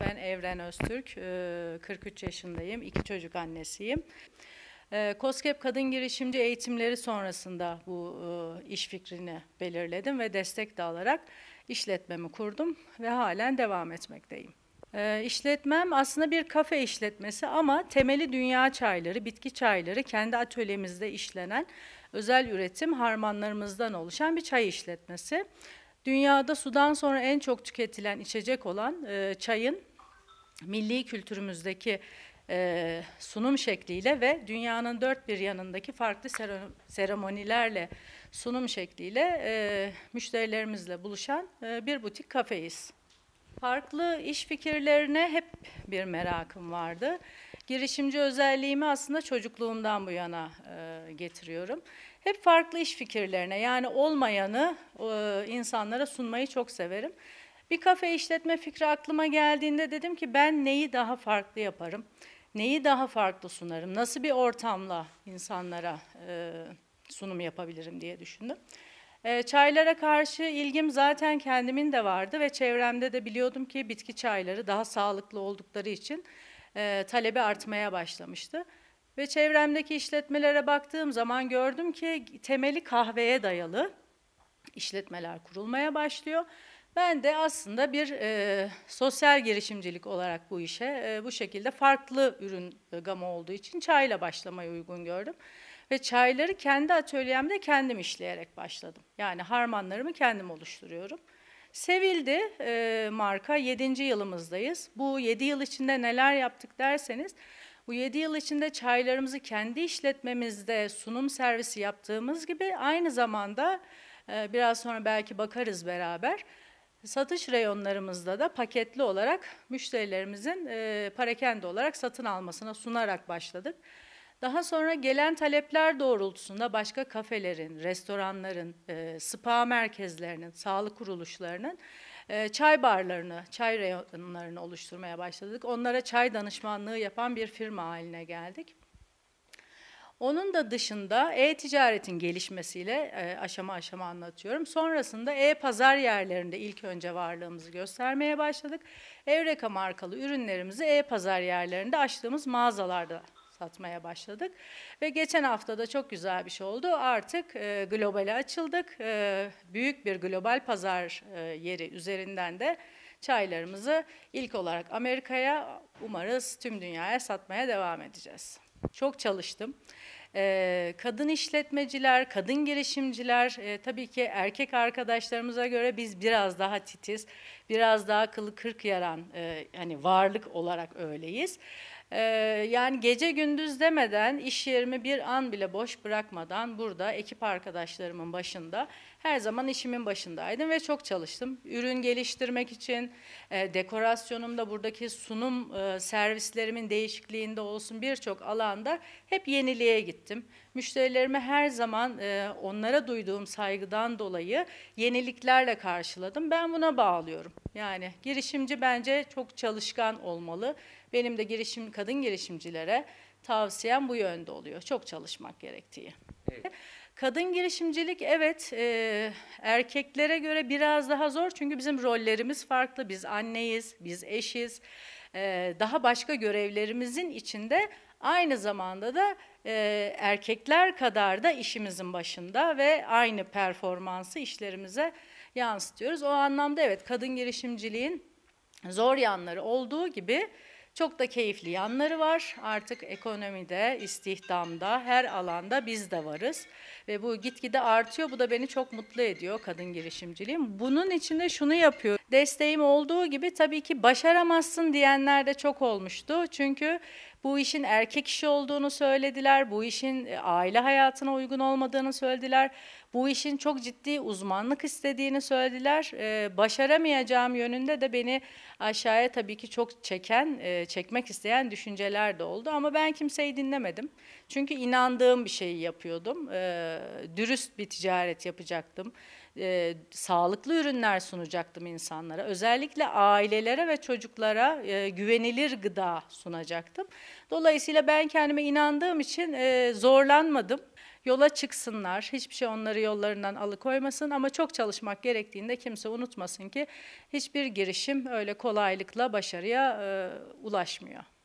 Ben Evren Öztürk, 43 e, yaşındayım, iki çocuk annesiyim. E, COSGAP Kadın Girişimci eğitimleri sonrasında bu e, iş fikrini belirledim ve destek de alarak işletmemi kurdum ve halen devam etmekteyim. İşletmem aslında bir kafe işletmesi ama temeli dünya çayları, bitki çayları kendi atölyemizde işlenen özel üretim harmanlarımızdan oluşan bir çay işletmesi. Dünyada sudan sonra en çok tüketilen içecek olan e, çayın milli kültürümüzdeki e, sunum şekliyle ve dünyanın dört bir yanındaki farklı seremonilerle sunum şekliyle e, müşterilerimizle buluşan e, bir butik kafeyiz. Farklı iş fikirlerine hep bir merakım vardı. Girişimci özelliğimi aslında çocukluğumdan bu yana e, getiriyorum. Hep farklı iş fikirlerine yani olmayanı e, insanlara sunmayı çok severim. Bir kafe işletme fikri aklıma geldiğinde dedim ki ben neyi daha farklı yaparım? Neyi daha farklı sunarım? Nasıl bir ortamla insanlara e, sunum yapabilirim diye düşündüm. E, çaylara karşı ilgim zaten kendimin de vardı ve çevremde de biliyordum ki bitki çayları daha sağlıklı oldukları için e, talebi artmaya başlamıştı. Ve çevremdeki işletmelere baktığım zaman gördüm ki temeli kahveye dayalı işletmeler kurulmaya başlıyor. Ben de aslında bir e, sosyal girişimcilik olarak bu işe e, bu şekilde farklı ürün e, gamı olduğu için çayla başlamayı uygun gördüm. Ve çayları kendi atölyemde kendim işleyerek başladım. Yani harmanlarımı kendim oluşturuyorum. Sevildi e, marka 7. yılımızdayız. Bu 7 yıl içinde neler yaptık derseniz bu 7 yıl içinde çaylarımızı kendi işletmemizde sunum servisi yaptığımız gibi aynı zamanda e, biraz sonra belki bakarız beraber Satış reyonlarımızda da paketli olarak müşterilerimizin e, parakende olarak satın almasına sunarak başladık. Daha sonra gelen talepler doğrultusunda başka kafelerin, restoranların, e, spa merkezlerinin, sağlık kuruluşlarının e, çay barlarını, çay reyonlarını oluşturmaya başladık. Onlara çay danışmanlığı yapan bir firma haline geldik. Onun da dışında e-ticaretin gelişmesiyle e, aşama aşama anlatıyorum. Sonrasında e-pazar yerlerinde ilk önce varlığımızı göstermeye başladık. Evreka markalı ürünlerimizi e-pazar yerlerinde açtığımız mağazalarda satmaya başladık. Ve geçen hafta da çok güzel bir şey oldu. Artık e, globale açıldık. E, büyük bir global pazar e, yeri üzerinden de çaylarımızı ilk olarak Amerika'ya umarız tüm dünyaya satmaya devam edeceğiz. Çok çalıştım. Ee, kadın işletmeciler, kadın girişimciler, e, tabii ki erkek arkadaşlarımıza göre biz biraz daha titiz, biraz daha kılı kırk yaran e, hani varlık olarak öyleyiz. Ee, yani gece gündüz demeden iş yerimi bir an bile boş bırakmadan burada ekip arkadaşlarımın başında her zaman işimin başındaydım ve çok çalıştım. Ürün geliştirmek için, e, dekorasyonumda buradaki sunum e, servislerimin değişikliğinde olsun birçok alanda hep yeniliğe gittim. Müşterilerimi her zaman e, onlara duyduğum saygıdan dolayı yeniliklerle karşıladım. Ben buna bağlıyorum. Yani girişimci bence çok çalışkan olmalı. Benim de girişim kadın girişimcilere tavsiyem bu yönde oluyor. Çok çalışmak gerektiği. Evet. Kadın girişimcilik evet e, erkeklere göre biraz daha zor çünkü bizim rollerimiz farklı. Biz anneyiz, biz eşiz, e, daha başka görevlerimizin içinde aynı zamanda da e, erkekler kadar da işimizin başında ve aynı performansı işlerimize yansıtıyoruz. O anlamda evet kadın girişimciliğin zor yanları olduğu gibi çok da keyifli yanları var. Artık ekonomide, istihdamda, her alanda biz de varız. Ve bu gitgide artıyor. Bu da beni çok mutlu ediyor kadın girişimciliğim. Bunun için de şunu yapıyor. Desteğim olduğu gibi tabii ki başaramazsın diyenler de çok olmuştu. Çünkü bu işin erkek işi olduğunu söylediler. Bu işin e, aile hayatına uygun olmadığını söylediler. Bu işin çok ciddi uzmanlık istediğini söylediler. Ee, başaramayacağım yönünde de beni aşağıya tabii ki çok çeken, e, çekmek isteyen düşünceler de oldu. Ama ben kimseyi dinlemedim. Çünkü inandığım bir şeyi yapıyordum. Ee, dürüst bir ticaret yapacaktım. Ee, sağlıklı ürünler sunacaktım insanlara. Özellikle ailelere ve çocuklara e, güvenilir gıda sunacaktım. Dolayısıyla ben kendime inandığım için e, zorlanmadım. Yola çıksınlar, hiçbir şey onları yollarından alıkoymasın ama çok çalışmak gerektiğinde kimse unutmasın ki hiçbir girişim öyle kolaylıkla başarıya e, ulaşmıyor.